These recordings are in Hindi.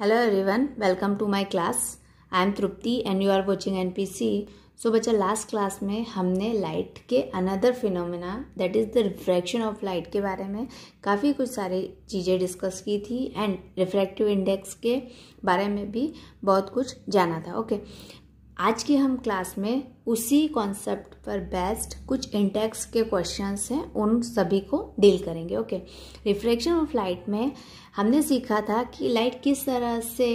Hello everyone welcome to my class I am Tripti and you are watching NPC so बच्चा लास्ट क्लास में हमने लाइट के another phenomena that is the refraction of light के बारे में काफ़ी कुछ सारी चीज़ें डिस्कस की थी एंड रिफ्रैक्टिव इंडेक्स के बारे में भी बहुत कुछ जाना था ओके okay. आज की हम क्लास में उसी कॉन्सेप्ट पर बेस्ड कुछ इंडेक्स के क्वेश्चंस हैं उन सभी को डील करेंगे ओके रिफ्लेक्शन ऑफ लाइट में हमने सीखा था कि लाइट किस तरह से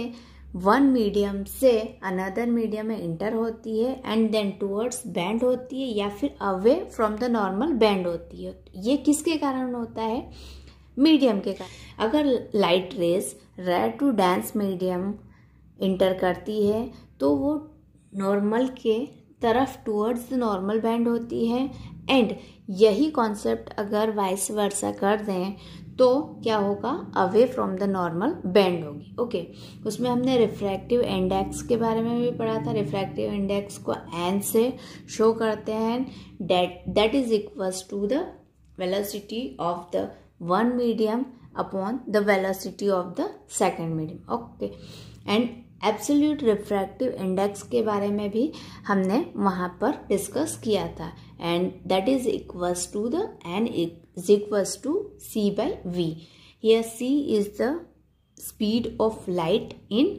वन मीडियम से अनदर मीडियम में इंटर होती है एंड देन टूवर्ड्स बैंड होती है या फिर away from the normal bend होती है ये किसके कारण होता है मीडियम के कारण अगर light rays rare to dense medium enter करती है तो वो नॉर्मल के तरफ टूवर्ड्स द नॉर्मल बैंड होती है एंड यही कॉन्सेप्ट अगर वाइस वर्सा कर दें तो क्या होगा away from the normal bend होगी ओके okay. उसमें हमने रिफ्रैक्टिव इंडेक्स के बारे में भी पढ़ा था रिफ्रैक्टिव इंडेक्स को एन से शो करते हैं that that is equals to the velocity of the one medium upon the velocity of the second medium okay and absolute refractive index के बारे में भी हमने वहाँ पर डिस्कस किया था and that is equals to the n is equals to C by v here c is the speed of light in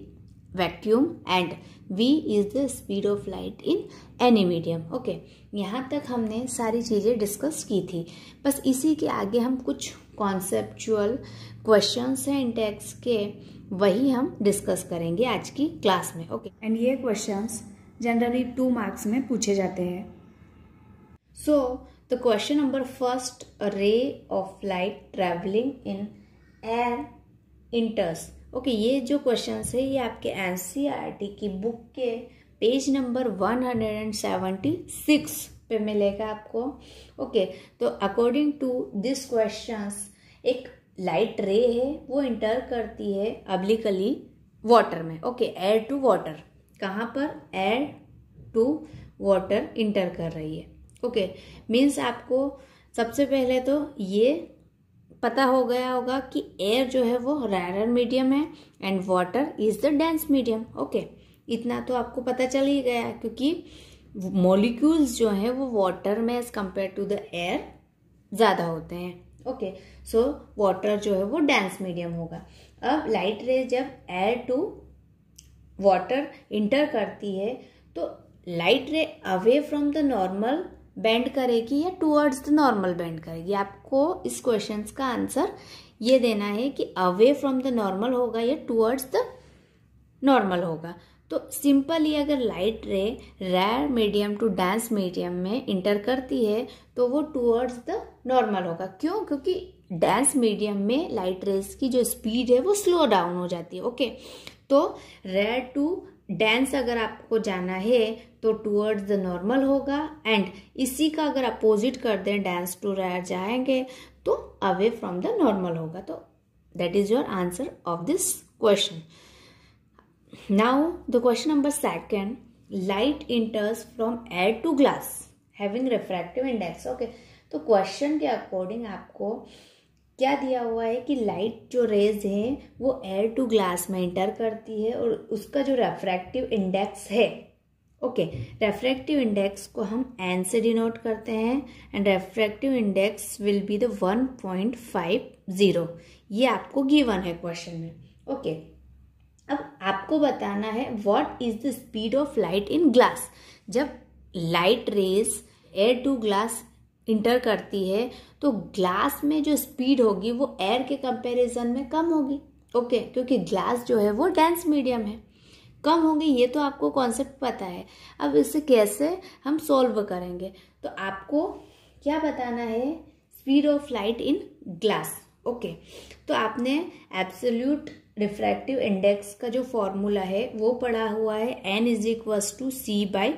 vacuum and v is the speed of light in any medium okay यहाँ तक हमने सारी चीज़ें डिस्कस की थी बस इसी के आगे हम कुछ कॉन्सेप्चुअल क्वेश्चंस हैं इंटेक्स के वही हम डिस्कस करेंगे आज की क्लास में ओके एंड ये क्वेश्चंस जनरली टू मार्क्स में पूछे जाते हैं so the question number first ray of light travelling in air enters okay ये जो क्वेश्चन है ये आपके एन e की बुक के पेज नंबर 176 पे मिलेगा आपको ओके okay, तो अकॉर्डिंग टू दिस क्वेश्चंस एक लाइट रे है वो इंटर करती है अब्लिकली वाटर में ओके एयर टू वाटर कहाँ पर एयर टू वाटर इंटर कर रही है ओके मीन्स आपको सबसे पहले तो ये पता हो गया होगा कि एयर जो है वो रैरर मीडियम है and water is the dense medium okay इतना तो आपको पता चल ही गया क्योंकि मॉलिक्यूल्स जो हैं वो वाटर में as compare to the air ज़्यादा होते हैं ओके सो वाटर जो है वो डेंस मीडियम होगा अब लाइट रे जब एयर टू वाटर इंटर करती है तो light ray away from the normal bend करेगी या टूवर्ड्स द नॉर्मल बेंड करेगी आपको इस क्वेश्चन का आंसर ये देना है कि अवे फ्रॉम द नॉर्मल होगा या टूवर्ड्स द नॉर्मल होगा तो सिंपली अगर light ray rare medium to dense medium में इंटर करती है तो वो टूवर्ड्स द नॉर्मल होगा क्यों क्योंकि डांस मीडियम में लाइट रेस की जो स्पीड है वो स्लो डाउन हो जाती है ओके तो रेयर टू डांस अगर आपको जाना है तो टूवर्ड्स द नॉर्मल होगा एंड इसी का अगर अपोजिट कर दें डांस टू रेयर जाएंगे तो अवे फ्रॉम द नॉर्मल होगा तो that is your answer of this question now the question number second light enters from air to glass having refractive index okay तो क्वेश्चन के अकॉर्डिंग आपको क्या दिया हुआ है कि लाइट जो रेज है वो एयर टू ग्लास में इंटर करती है और उसका जो रेफ्रैक्टिव इंडेक्स है ओके रेफ्रैक्टिव इंडेक्स को हम एन से डिनोट करते हैं and refractive index will be the one point five zero ये आपको गिवन है क्वेश्चन में ओके okay. अब आपको बताना है what is the speed of light in glass जब light rays air to glass enter करती है तो ग्लास में जो स्पीड होगी वो एयर के कंपैरिजन में कम होगी ओके okay, क्योंकि ग्लास जो है वो डेंस मीडियम है कम होगी ये तो आपको कॉन्सेप्ट पता है अब इसे कैसे हम सॉल्व करेंगे तो आपको क्या बताना है speed of light in glass okay तो आपने एब्सोल्यूट रिफ्रैक्टिव इंडेक्स का जो फॉर्मूला है वो पढ़ा हुआ है N is equals to C by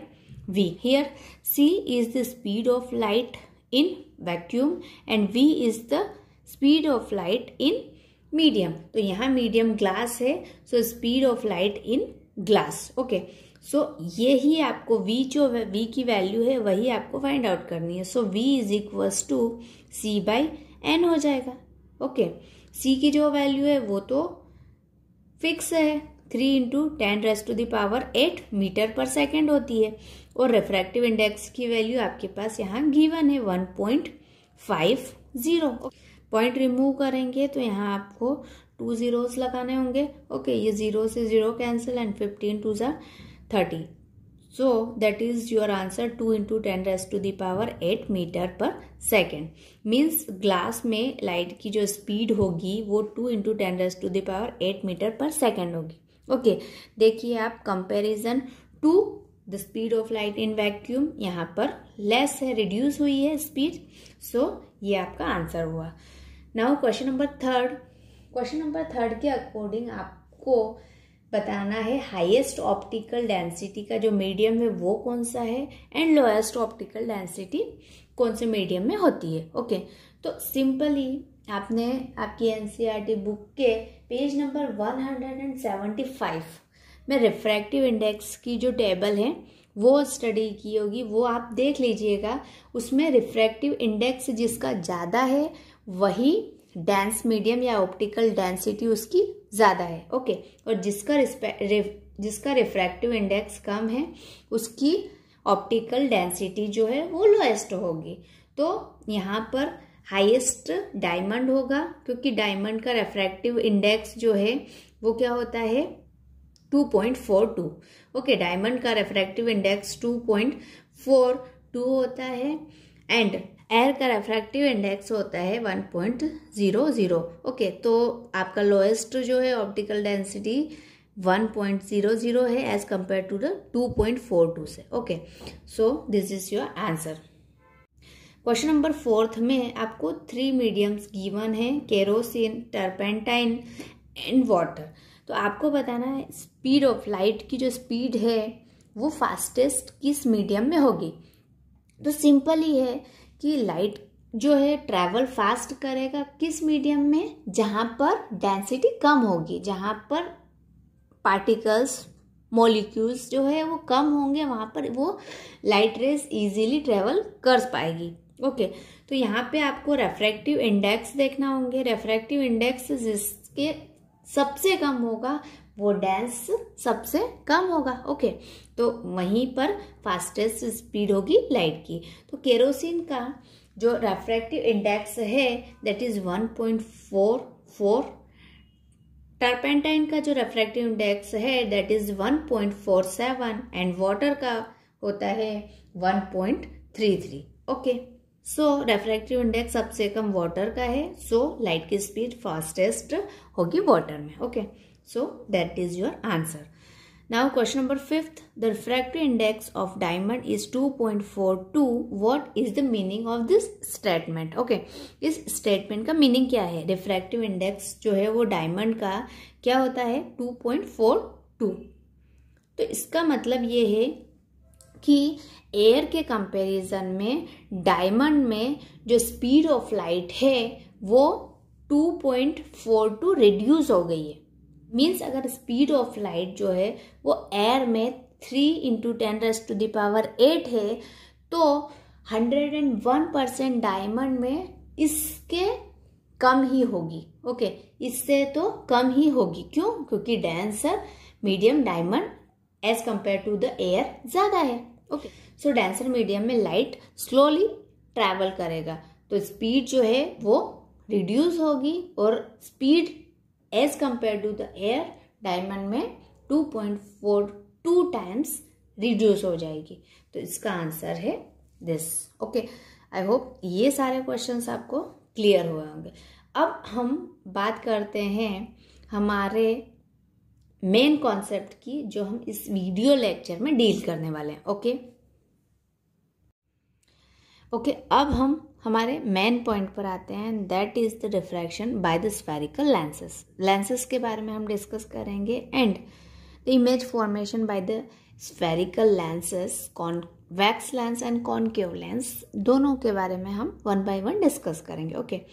V here C is the speed of light in vacuum and V is the speed of light in medium तो यहाँ मीडियम ग्लास है so speed of light in glass okay so ये ही आपको v जो v की वैल्यू है वही आपको फाइंड आउट करनी है so v is equals to C by N हो जाएगा ओके okay. c की जो वैल्यू है वो तो फिक्स है three into ten raise to the power eight metre per second होती है और रेफ्रैक्टिव इंडेक्स की वैल्यू आपके पास यहाँ गिवन है one point five zero point remove करेंगे तो यहाँ आपको टू ज़ीरोस लगाने होंगे ओके ये ज़ीरो से zero cancel and fifteen twos are thirty So that is your answer 2 into 10 raise to the power 8 metre per second means glass में लाइट की जो स्पीड होगी वो 2 into ten raise to the power 8 metre per second होगी ओके okay, देखिए आप comparison to the speed of light in vacuum यहाँ पर लेस है रिड्यूस हुई है स्पीड सो so, ये आपका आंसर हुआ now question number third question number third के अकॉर्डिंग आपको बताना है हाईएस्ट ऑप्टिकल डेंसिटी का जो मीडियम है वो कौन सा है एंड लोएस्ट ऑप्टिकल डेंसिटी कौन से मीडियम में होती है ओके okay. तो सिंपली आपने आपकी एनसीईआरटी बुक e के पेज नंबर 175 में रिफ्रैक्टिव इंडेक्स की जो टेबल है वो स्टडी की होगी वो आप देख लीजिएगा उसमें रिफ्रैक्टिव इंडेक्स जिसका ज़्यादा है वही डेंस मीडियम या ऑप्टिकल डेंसिटी उसकी ज़्यादा है ओके और जिसका रिस्पे जिसका रिफ्रैक्टिव इंडेक्स कम है उसकी ऑप्टिकल डेंसिटी जो है वो लोएस्ट होगी तो यहाँ पर हाईएस्ट डायमंड होगा क्योंकि डायमंड का रेफ्रैक्टिव इंडेक्स जो है वो क्या होता है 2.42 ओके डायमंड का रेफ्रैक्टिव इंडेक्स 2.42 होता है एंड एयर का रेफ्रैक्टिव इंडेक्स होता है 1.00 ओके तो आपका लोएस्ट जो है ऑप्टिकल डेंसिटी 1.00 है एज कंपेयर टू द 2.42 से okay so this is your answer question number fourth में आपको थ्री मीडियम्स गिवन है केरोसिन टर्पेंटाइन एंड वाटर तो आपको बताना है स्पीड ऑफ लाइट की जो स्पीड है वो फास्टेस्ट किस मीडियम में होगी तो सिंपल ही है कि लाइट जो है ट्रैवल फास्ट करेगा किस मीडियम में जहाँ पर डेंसिटी कम होगी जहाँ पर पार्टिकल्स मॉलिक्यूल्स जो है वो कम होंगे वहाँ पर वो लाइट रेस इजीली ट्रैवल कर पाएगी ओके okay, तो यहाँ पे आपको रेफ्रैक्टिव इंडेक्स देखना होंगे रेफ्रैक्टिव इंडेक्स जिसके सबसे कम होगा वो डैश सबसे कम होगा ओके तो वहीं पर फास्टेस्ट स्पीड होगी लाइट की तो केरोसिन का जो रेफ्रैक्टिव इंडेक्स है that is one point four four turpentine का जो रेफ्रैक्टिव इंडेक्स है that is one point four seven and water का होता है one point three three okay so refractive index सबसे कम वाटर का है सो so, लाइट की स्पीड फास्टेस्ट होगी वाटर में okay okay. So that is your answer. Now question number 5 The refractive index of diamond is 2.42. What is the meaning of this statement? Okay. is statement ka meaning kya hai Refractive index jo hai wo diamond ka kya hota hai 2.42. to iska matlab ye hai कि एयर के कंपैरिजन में डायमंड में जो स्पीड ऑफ लाइट है वो 2.42 रिड्यूस हो गई है मीन्स अगर स्पीड ऑफ लाइट जो है वो एयर में three into ten raise to the power eight है तो hundred and one percent diamond में इसके कम ही होगी ओके इससे तो कम ही होगी क्यों क्योंकि denser medium diamond as compare to the air ज़्यादा है ओके सो डेंसर मीडियम में लाइट स्लोली ट्रैवल करेगा तो स्पीड जो है वो रिड्यूस होगी और speed as compare to the air diamond में 2.42 टाइम्स रिड्यूस हो जाएगी तो इसका आंसर है दिस ओके आई होप ये सारे क्वेश्चंस आपको क्लियर हुए होंगे अब हम बात करते हैं हमारे मेन कॉन्सेप्ट की जो हम इस वीडियो लेक्चर में डील करने वाले हैं ओके okay? ओके okay, अब हम हमारे मेन पॉइंट पर आते हैं that is the refraction by the spherical lenses lenses के बारे में हम डिस्कस करेंगे and the image formation by the spherical lenses convex lens and concave lens दोनों के बारे में हम वन बाय वन डिस्कस करेंगे ओके okay.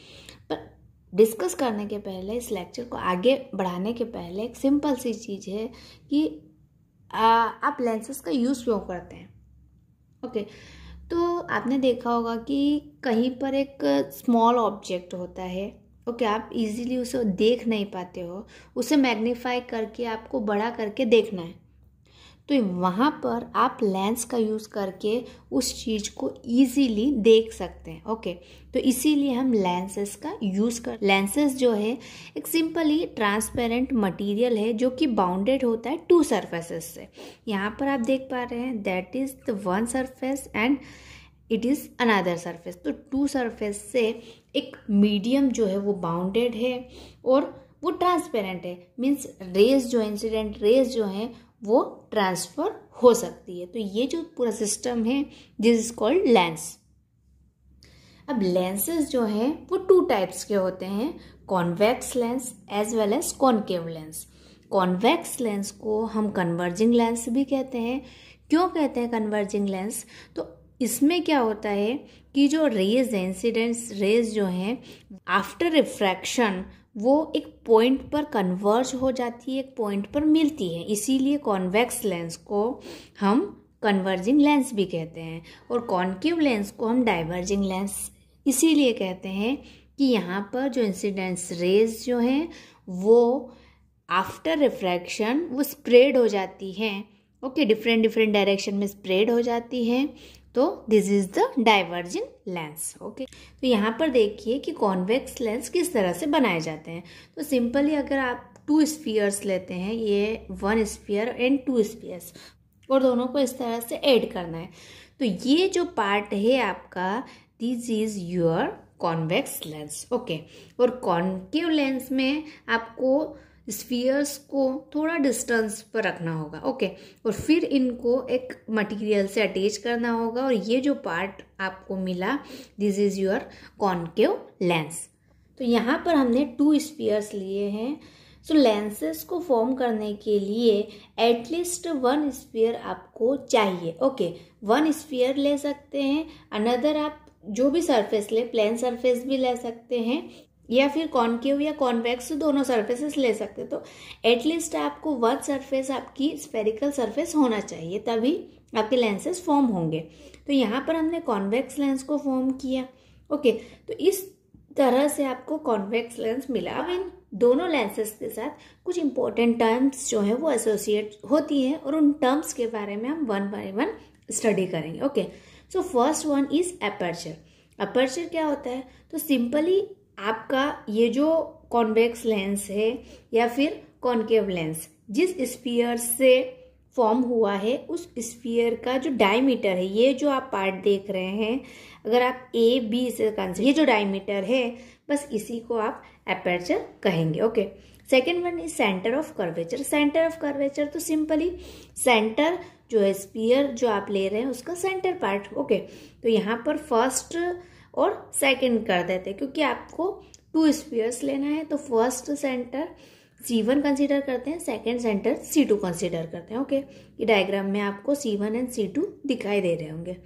पर डिस्कस करने के पहले इस लेक्चर को आगे बढ़ाने के पहले एक सिंपल सी चीज़ है कि आ, आप लेंसेस का यूज़ क्यों करते हैं ओके okay. तो आपने देखा होगा कि कहीं पर एक स्मॉल ऑब्जेक्ट होता है ओके आप इजीली उसे देख नहीं पाते हो उसे मैग्नीफाई करके आपको बड़ा करके देखना है तो वहाँ पर आप लेंस का यूज़ करके उस चीज़ को ईजीली देख सकते हैं ओके तो इसीलिए हम लेंसेज का यूज़ कर लेंसेज जो है एक सिंपली ट्रांसपेरेंट मटेरियल है जो कि बाउंडेड होता है टू सरफेसेस से यहाँ पर आप देख पा रहे हैं that is the one surface and it is another surface तो टू सरफेस से एक मीडियम जो है वो बाउंडेड है और वो ट्रांसपेरेंट है मीन्स रेज जो इंसिडेंट रेज जो हैं वो ट्रांसफ़र हो सकती है तो ये जो पूरा सिस्टम है दिस इज कॉल्ड लेंस अब लेंसेज जो हैं वो टू टाइप्स के होते हैं convex lens as well as concave lens convex lens को हम कन्वर्जिंग लेंस भी कहते हैं क्यों कहते हैं कन्वर्जिंग लेंस तो इसमें क्या होता है कि जो रेज इंसिडेंस रेज जो हैं आफ्टर रिफ्रैक्शन वो एक पॉइंट पर कन्वर्ज हो जाती है एक पॉइंट पर मिलती है इसीलिए कॉन्वेक्स लेंस को हम कन्वर्जिंग लेंस भी कहते हैं और कॉन्केव लेंस को हम डाइवर्जिंग लेंस इसीलिए कहते हैं कि यहाँ पर जो इंसिडेंस रेज जो हैं वो आफ्टर रिफ्रैक्शन वो स्प्रेड हो जाती हैं ओके डिफरेंट डिफरेंट डायरेक्शन में स्प्रेड हो जाती है तो this is the diverging lens okay तो यहाँ पर देखिए कि कॉन्वेक्स लेंस किस तरह से बनाए जाते हैं तो सिंपली अगर आप टू स्पीयर्स लेते हैं ये one sphere and two spheres और दोनों को इस तरह से ऐड करना है तो ये जो पार्ट है आपका this is your convex lens okay और कॉन्केव लेंस में आपको स्फीयर्स को थोड़ा डिस्टेंस पर रखना होगा ओके और फिर इनको एक मटेरियल से अटैच करना होगा और ये जो पार्ट आपको मिला this is your concave lens तो यहाँ पर हमने टू स्पीयर्स लिए हैं सो so, लेंसेज को फॉर्म करने के लिए एटलीस्ट वन स्पीयर आपको चाहिए ओके वन स्पीयर ले सकते हैं अनदर आप जो भी सरफेस ले प्लेन सरफेस भी ले सकते हैं या फिर कॉन्केव या कॉन्वेक्स तो दोनों सर्फेसेस ले सकते तो एटलीस्ट आपको वन सर्फेस आपकी स्पेरिकल सर्फेस होना चाहिए तभी आपके लेंसेज फॉर्म होंगे तो यहाँ पर हमने कॉन्वेक्स लेंस को फॉर्म किया ओके तो इस तरह से आपको कॉन्वेक्स लेंस मिला अब इन दोनों लेंसेज के साथ कुछ इंपॉर्टेंट टर्म्स जो है वो एसोसिएट होती हैं और उन टर्म्स के बारे में हम वन बाय वन स्टडी करेंगे okay so first one is aperture aperture क्या होता है तो सिंपली आपका ये जो कॉन्वेक्स लेंस है या फिर कॉन्केव लेंस जिस स्पीयर से फॉर्म हुआ है उस स्पीयर का जो डायमीटर है ये जो आप पार्ट देख रहे हैं अगर आप ए बी से कंसिडर ये जो डायमीटर है बस इसी को आप एपर्चर कहेंगे okay second one is centre of curvature centre of curvature तो सिंपली सेंटर जो है स्पीयर जो आप ले रहे हैं उसका सेंटर पार्ट ओके तो यहाँ पर फर्स्ट और सेकंड कर देते क्योंकि आपको टू स्पीयर्स लेना है तो first centre C one consider करते हैं second centre C two consider करते हैं ओके ये डायग्राम में आपको C one and C two दिखाई दे रहे होंगे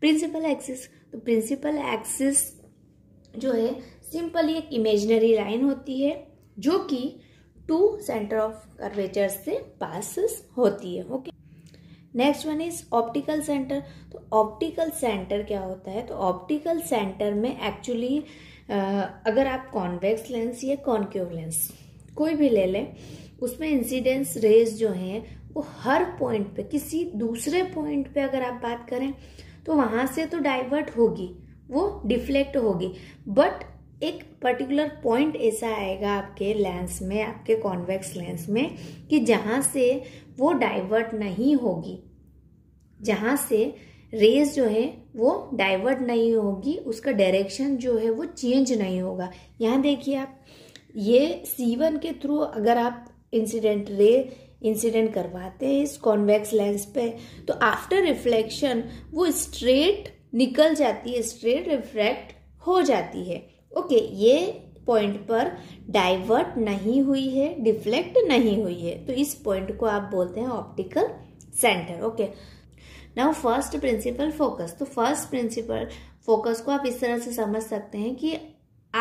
प्रिंसिपल एक्सिस तो प्रिंसिपल एक्सिस जो है सिंपली एक इमेजनरी लाइन होती है जो कि टू सेंटर ऑफ कर्वेचर से पासिस होती है okay next one is optical centre तो ऑप्टिकल सेंटर क्या होता है तो ऑप्टिकल सेंटर में एक्चुअली अगर आप कॉन्वेक्स लेंस या कॉन्केव लेंस कोई भी ले लें उसमें इंसिडेंस रेज जो हैं वो हर पॉइंट पे किसी दूसरे पॉइंट पे अगर आप बात करें तो वहाँ से तो डाइवर्ट होगी वो डिफ्लेक्ट होगी बट एक पर्टिकुलर पॉइंट ऐसा आएगा आपके लेंस में आपके कॉन्वेक्स लेंस में कि जहाँ से वो डाइवर्ट नहीं होगी जहाँ से रेज जो है वो डाइवर्ट नहीं होगी उसका डायरेक्शन जो है वो चेंज नहीं होगा यहाँ देखिए आप ये सी वन के थ्रू अगर आप इंसिडेंट रे इंसिडेंट करवाते हैं इस कॉन्वेक्स लेंस पे तो आफ्टर रिफ्लेक्शन वो स्ट्रेट निकल जाती है स्ट्रेट रिफ्रैक्ट हो जाती है ओके ये पॉइंट पर डाइवर्ट नहीं हुई है डिफ्लेक्ट नहीं हुई है तो इस पॉइंट को आप बोलते हैं optical centre okay now first principal focus तो फर्स्ट प्रिंसिपल फोकस को आप इस तरह से समझ सकते हैं कि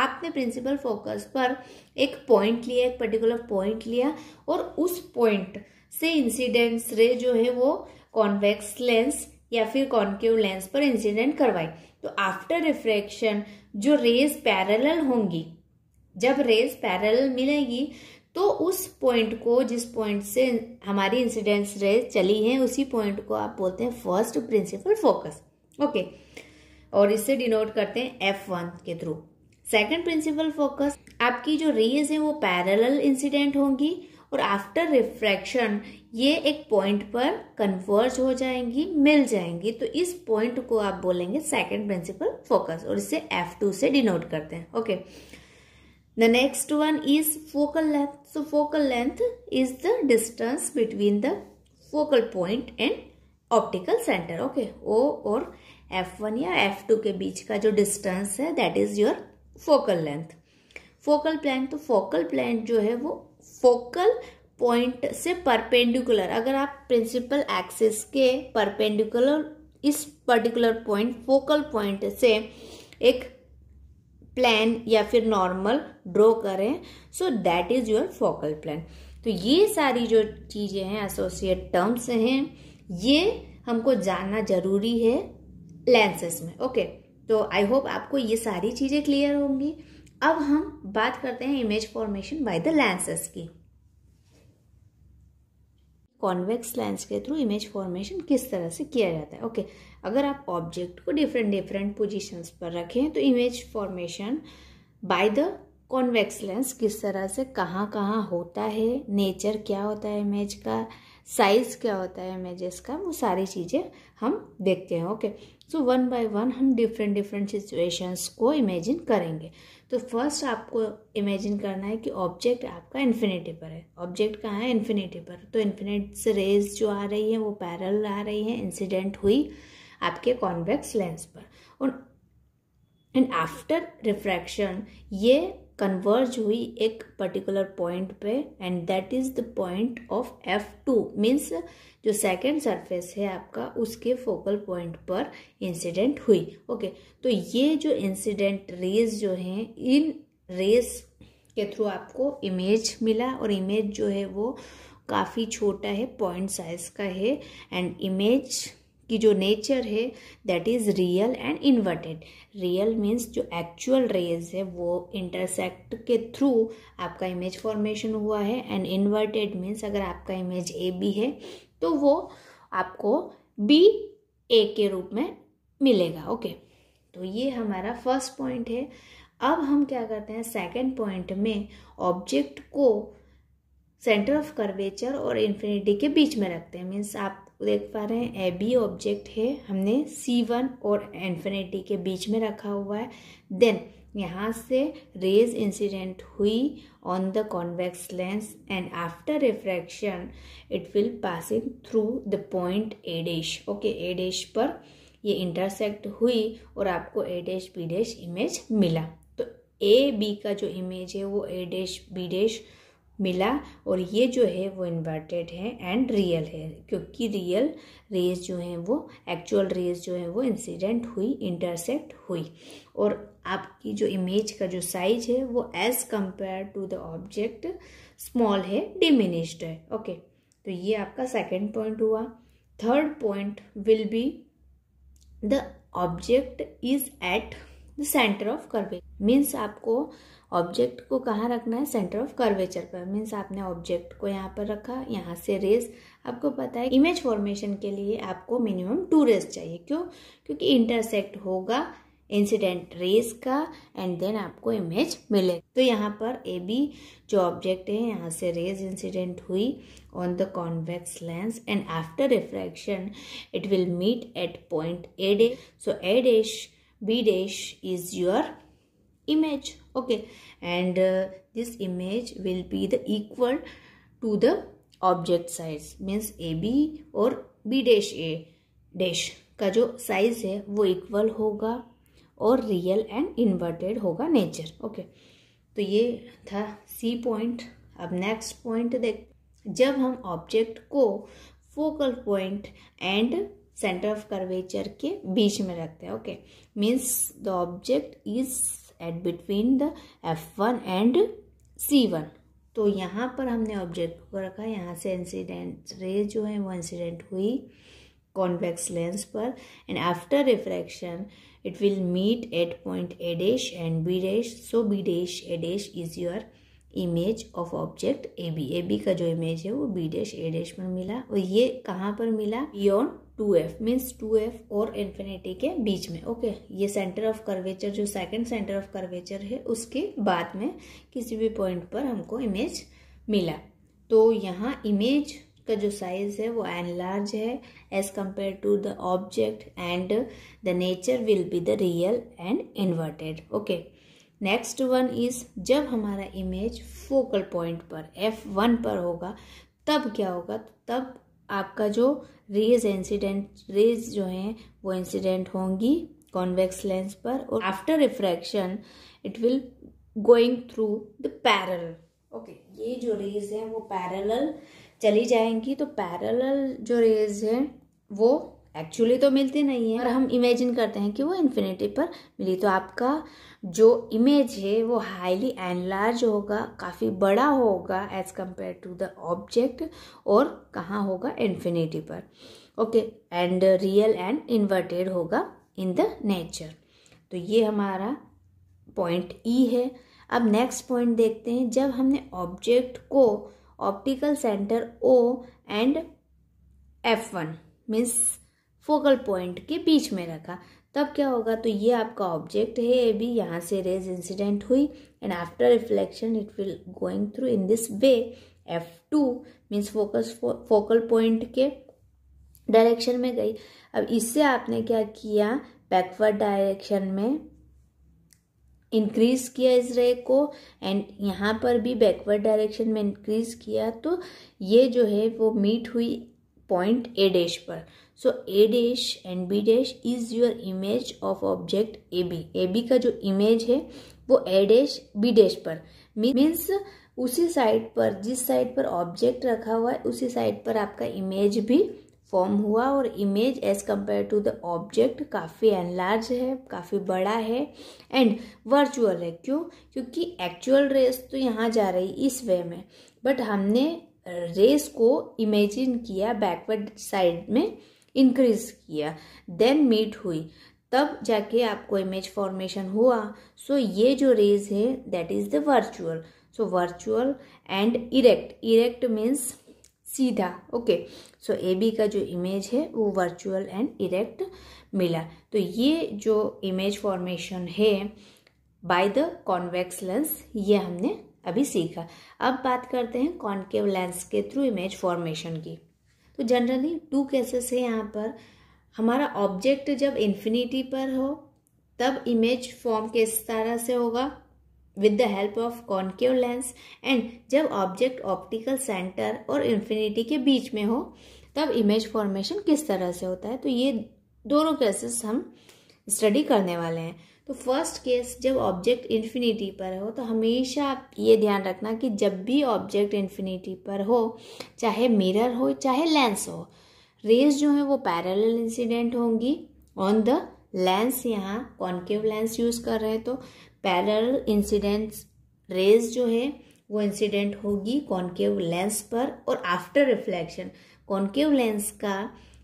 आपने प्रिंसिपल फोकस पर एक पॉइंट लिया एक पर्टिकुलर पॉइंट लिया और उस पॉइंट से इंसिडेंट्स रे जो है वो कॉन्वेक्स लेंस या फिर कॉन्केव लेंस पर इंसिडेंट करवाई तो आफ्टर रिफ्रैक्शन जो रेज पैरेलल होंगी जब रेज पैरेलल मिलेगी तो उस पॉइंट को जिस पॉइंट से हमारी इंसिडेंस रेज चली है उसी पॉइंट को आप बोलते हैं फर्स्ट प्रिंसिपल फोकस ओके और इससे डिनोट करते हैं एफ वन के थ्रू सेकंड प्रिंसिपल फोकस आपकी जो रेज है वो पैरेलल इंसिडेंट होंगी और आफ्टर रिफ्रैक्शन ये एक पॉइंट पर कन्वर्ज हो जाएंगी मिल जाएंगी तो इस पॉइंट को आप बोलेंगे सेकंड प्रिंसिपल फोकस और इसे F2 से डिनोट करते हैं okay the next one is focal length so focal length is the distance between the focal point and optical centre okay O और F1 या F2 के बीच का जो डिस्टेंस है that is your focal length focal plane तो फोकल प्लेंथ जो है वो फोकल पॉइंट से परपेंडिकुलर अगर आप प्रिंसिपल एक्सिस के परपेंडिकुलर इस पर्टिकुलर पॉइंट फोकल पॉइंट से एक प्लान या फिर नॉर्मल ड्रॉ करें so that is your focal plane तो ये सारी जो चीज़ें हैं एसोसिएट टर्म्स हैं ये हमको जानना जरूरी है लेंसेस में ओके तो आई होप आपको ये सारी चीज़ें क्लियर होंगी अब हम बात करते हैं image formation by the lenses की कॉन्वेक्स लेंस के थ्रू इमेज फॉर्मेशन किस तरह से किया जाता है ओके okay, अगर आप ऑब्जेक्ट को डिफरेंट डिफरेंट पोजिशंस पर रखें तो image formation by the convex lens किस तरह से कहाँ कहाँ होता है नेचर क्या होता है इमेज का साइज़ क्या होता है इमेजेस का वो सारी चीज़ें हम देखते हैं okay so one by one हम डिफरेंट डिफरेंट सिचुएशंस को इमेजिन करेंगे तो फर्स्ट आपको इमेजिन करना है कि ऑब्जेक्ट आपका इन्फिनेटी पर है ऑब्जेक्ट कहाँ है इन्फिनेटी पर तो इन्फिनेट से रेज जो आ रही है वो पैरल आ रही है इंसिडेंट हुई आपके कॉन्वेक्स लेंस पर और एंड आफ्टर रिफ्रैक्शन ये कन्वर्ज हुई एक पर्टिकुलर पॉइंट पे and that is the point of F two means जो सेकेंड सरफेस है आपका उसके फोकल पॉइंट पर इंसिडेंट हुई ओके okay, तो ये जो इंसिडेंट रेज जो हैं इन रेस के थ्रू आपको इमेज मिला और इमेज जो है वो काफ़ी छोटा है पॉइंट साइज का है एंड इमेज की जो नेचर है that is real and inverted real means जो एक्चुअल रेज है वो इंटरसेक्ट के थ्रू आपका इमेज फॉर्मेशन हुआ है एंड इन्वर्टेड मीन्स अगर आपका इमेज ए बी है तो वो आपको बी ए के रूप में मिलेगा ओके okay. तो ये हमारा फर्स्ट पॉइंट है अब हम क्या करते हैं सेकेंड पॉइंट में ऑब्जेक्ट को सेंटर ऑफ कर्वेचर और इन्फिनिटी के बीच में रखते हैं मीन्स आप देख पा रहे हैं ए बी ऑब्जेक्ट है हमने सी वन और इन्फिनिटी के बीच में रखा हुआ है देन यहाँ से रेज इंसिडेंट हुई on the convex lens and after refraction it will passing through the point A dash okay A dash पर ये इंटरसेक्ट हुई और आपको A dash B dash image मिला तो ए बी का जो इमेज है वो ए डैश बी डैश मिला और ये जो है वो इन्वर्टेड है एंड रियल है क्योंकि रियल रेस जो है वो एक्चुअल रेस जो है वो इंसिडेंट हुई इंटरसेप्ट हुई और आपकी जो इमेज का जो साइज है वो as compare to the object small है डिमिनिश्ड है ओके तो ये आपका सेकेंड पॉइंट हुआ third point will be the object is at the centre of curvature means आपको ऑब्जेक्ट को कहाँ रखना है सेंटर ऑफ कर्वेचर पर मीन्स आपने ऑब्जेक्ट को यहाँ पर रखा यहाँ से रेस आपको पता है इमेज फॉर्मेशन के लिए आपको मिनिमम टू रेस चाहिए क्यों क्योंकि इंटरसेक्ट होगा इंसिडेंट रेस का एंड देन आपको इमेज मिले तो यहाँ पर ए बी जो ऑब्जेक्ट है यहाँ से रेज इंसिडेंट हुई on the convex lens and after refraction it will meet at point A dash so A dash b dash is your image okay and uh, this image will be the equal to the object size means A B और बी डैश ए डैश का जो साइज है वो इक्वल होगा और रियल एंड इन्वर्टेड होगा नेचर ओके तो ये था सी पॉइंट अब नेक्स्ट पॉइंट देख जब हम ऑब्जेक्ट को focal point and centre of curvature के बीच में रखते हैं okay means the object is at between the F one and C one तो यहाँ पर हमने ऑब्जेक्ट को रखा यहाँ से इंसिडेंट रे जो है वो इंसिडेंट हुई कॉन्वेक्स लेंस पर and after refraction it will meet at point A dash and B dash so B dash A dash is your image of object A B A B का जो इमेज है वो बी डैश ए डैश पर मिला और ये कहाँ पर मिला beyond two F means two F और इन्फिनिटी के बीच में ओके okay, ये सेंटर ऑफ कर्वेचर जो सेकेंड सेंटर ऑफ कर्वेचर है उसके बाद में किसी भी पॉइंट पर हमको इमेज मिला तो यहाँ इमेज का जो साइज है वो एन लार्ज है as compare to the object and the nature will be the real and inverted okay next one is जब हमारा इमेज फोकल पॉइंट पर एफ वन पर होगा तब क्या होगा तब आपका जो रेज इंसिडेंट रेज जो हैं वो इंसिडेंट होंगी कॉन्वेक्स लेंस पर और after refraction it will going through the parallel okay ये जो रेज हैं वो पैरल चली जाएंगी तो पैरल जो रेज है वो एक्चुअली तो मिलती नहीं है और हम इमेजिन करते हैं कि वो इन्फिनिटी पर मिली तो आपका जो इमेज है वो हाईली एनलार्ज होगा काफ़ी बड़ा होगा as compare to the object और कहाँ होगा इन्फिनिटी पर okay and real and inverted होगा इन द नेचर तो ये हमारा पॉइंट ई e है अब नेक्स्ट पॉइंट देखते हैं जब हमने ऑब्जेक्ट को optical centre O and F one means focal point के बीच में रखा तब क्या होगा तो ये आपका ऑब्जेक्ट है ये भी यहाँ से रेज इंसिडेंट हुई and after reflection it will going through in this way F two means focus focal point के डायरेक्शन में गई अब इससे आपने क्या किया बैकवर्ड डायरेक्शन में इंक्रीज किया इस रे को एंड यहाँ पर भी बैकवर्ड डायरेक्शन में इंक्रीज किया तो ये जो है वो मीट हुई पॉइंट ए डैश पर so A dash and B dash is your image of object A B A B का जो इमेज है वो ए डैश बी डैश पर मीन्स उसी साइड पर जिस साइड पर ऑब्जेक्ट रखा हुआ है उसी साइड पर आपका इमेज भी फॉर्म हुआ और image as compare to the object काफ़ी एनलार्ज है काफ़ी बड़ा है एंड वर्चुअल है क्यों क्योंकि एक्चुअल रेस तो यहाँ जा रही इस वे में बट हमने रेस को इमेजिन किया बैकवर्ड साइड में इंक्रीज किया देन मीट हुई तब जाके आपको इमेज फॉर्मेशन हुआ सो so ये जो रेज है that is the virtual so virtual and erect erect means सीधा ओके सो ए बी का जो इमेज है वो वर्चुअल एंड इरेक्ट मिला तो ये जो इमेज फॉर्मेशन है बाय द कॉन्वेक्स लेंस ये हमने अभी सीखा अब बात करते हैं कॉन्केव लेंस के थ्रू इमेज फॉर्मेशन की तो जनरली टू केसेस है यहाँ पर हमारा ऑब्जेक्ट जब इन्फिनिटी पर हो तब इमेज फॉर्म किस तरह से होगा with the help of concave lens and जब ऑब्जेक्ट ऑप्टिकल सेंटर और इन्फिनिटी के बीच में हो तब इमेज फॉर्मेशन किस तरह से होता है तो ये दोनों केसेस हम स्टडी करने वाले हैं तो फर्स्ट केस जब ऑब्जेक्ट इन्फिनिटी पर हो तो हमेशा आप ये ध्यान रखना कि जब भी ऑब्जेक्ट इन्फिनिटी पर हो चाहे मिरर हो चाहे लेंस हो रेज जो है वो पैरेलल इंसिडेंट होंगी ऑन द लेंस यहाँ कॉन्केव लेंस यूज़ कर रहे हैं तो पैरेलल इंसिडेंट्स रेज जो है वो इंसिडेंट होगी कॉन्केव लेंस पर और आफ्टर रिफ्लेक्शन कॉन्केव लेंस का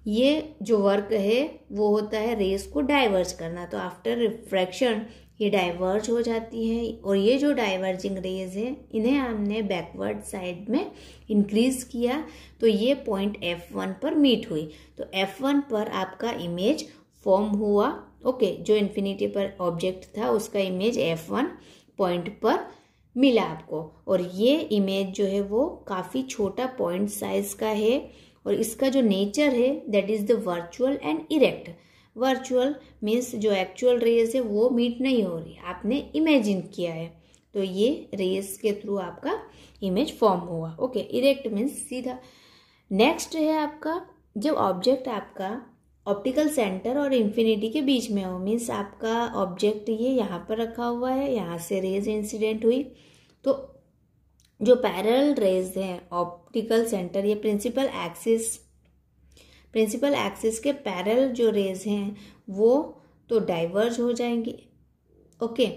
ये जो वर्क है वो होता है रेस को डाइवर्ज करना तो आफ्टर रिफ्रैक्शन ये डाइवर्ज हो जाती है और ये जो डाइवर्जिंग रेज है इन्हें हमने बैकवर्ड साइड में इंक्रीज किया तो ये पॉइंट एफ़ वन पर मीट हुई तो एफ़ वन पर आपका इमेज फॉर्म हुआ ओके जो इन्फिनिटी पर ऑब्जेक्ट था उसका इमेज एफ वन पॉइंट पर मिला आपको और ये इमेज जो है वो काफ़ी छोटा पॉइंट साइज का है और इसका जो नेचर है that is the virtual and erect virtual means जो एक्चुअल रेस है वो मीट नहीं हो रही आपने इमेजिन किया है तो ये रेस के थ्रू आपका इमेज फॉर्म हुआ ओके इरेक्ट मीन्स सीधा नेक्स्ट है आपका जब ऑब्जेक्ट आपका ऑप्टिकल सेंटर और इन्फिनिटी के बीच में हो मीन्स आपका ऑब्जेक्ट ये यहाँ पर रखा हुआ है यहाँ से रेज इंसिडेंट हुई तो जो पैरल रेज हैं ऑप्टिकल सेंटर ये प्रिंसिपल एक्सिस प्रिंसिपल एक्सिस के पैरल जो रेज हैं वो तो डाइवर्ज हो जाएंगी okay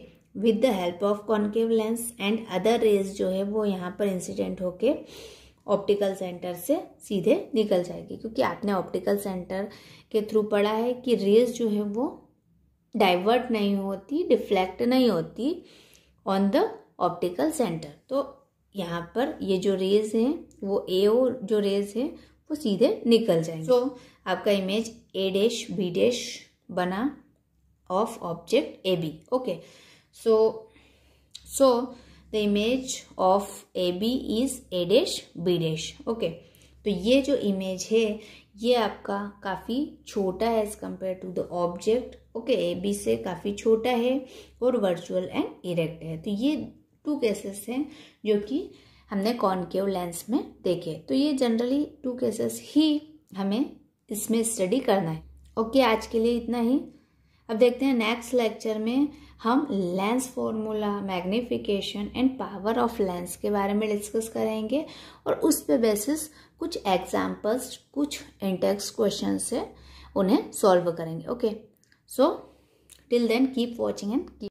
with the help of concave lens and other rays जो है वो यहाँ पर इंसिडेंट होके ऑप्टिकल सेंटर से सीधे निकल जाएगी क्योंकि आपने ऑप्टिकल सेंटर के थ्रू पढ़ा है कि रेज जो है वो डाइवर्ट नहीं होती डिफ्लेक्ट नहीं होती ऑन द ऑप्टिकल सेंटर तो यहाँ पर ये जो रेज हैं वो ए ओ जो रेज है वो सीधे निकल जाएंगे तो so, आपका image A dash B dash बना of object A B okay so so the image of A B is A dash B dash okay तो ये जो इमेज है ये आपका काफ़ी छोटा है as compare to the object okay A B से काफ़ी छोटा है और वर्चुअल एंड इरेक्ट है तो ये टू केसेस हैं जो कि हमने कॉनकेव लेंस में देखे तो ये जनरली टू केसेस ही हमें इसमें स्टडी करना है ओके आज के लिए इतना ही अब देखते हैं नेक्स्ट लेक्चर में हम lens formula magnification and power of lens के बारे में डिस्कस करेंगे और उस पे बेसिस कुछ एग्जांपल्स कुछ इंटेक्स क्वेश्चन से उन्हें सॉल्व करेंगे okay so till then keep watching and